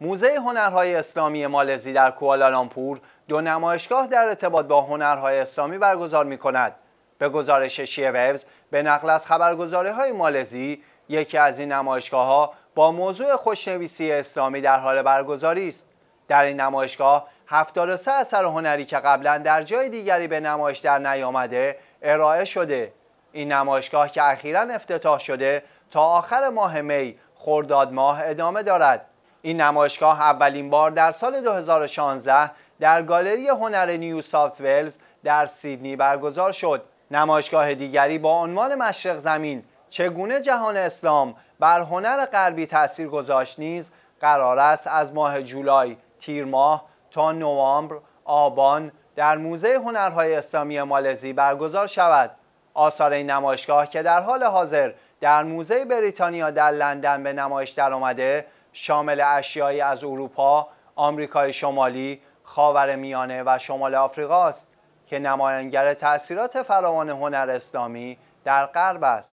موزه هنرهای اسلامی مالزی در کوالالامپور دو نمایشگاه در ارتباط با هنرهای اسلامی برگزار می کند. به گزارش شیه به نقل از خبرگزاری های مالزی یکی از این نمایشگاه ها با موضوع خوشنویسی اسلامی در حال برگزاری است. در این نمایشگاه 73 اثر هنری که قبلا در جای دیگری به نمایش در نیامده ارائه شده. این نمایشگاه که اخیرا افتتاح شده تا آخر ماه می خرداد ماه ادامه دارد. این نمایشگاه اولین بار در سال 2016 در گالری هنر نیو سافت ویلز در سیدنی برگزار شد نمایشگاه دیگری با عنوان مشرق زمین چگونه جهان اسلام بر هنر غربی تاثیر گذاشت نیز قرار است از ماه جولای تیر ماه تا نوامبر آبان در موزه هنرهای اسلامی مالزی برگزار شود آثار این نمایشگاه که در حال حاضر در موزه بریتانیا در لندن به نمایش درآمده شامل اشیایی از اروپا، آمریکای شمالی، خاور میانه و شمال آفریقاست که نماینگر تاثیرات فراوان هنر اسلامی در غرب است.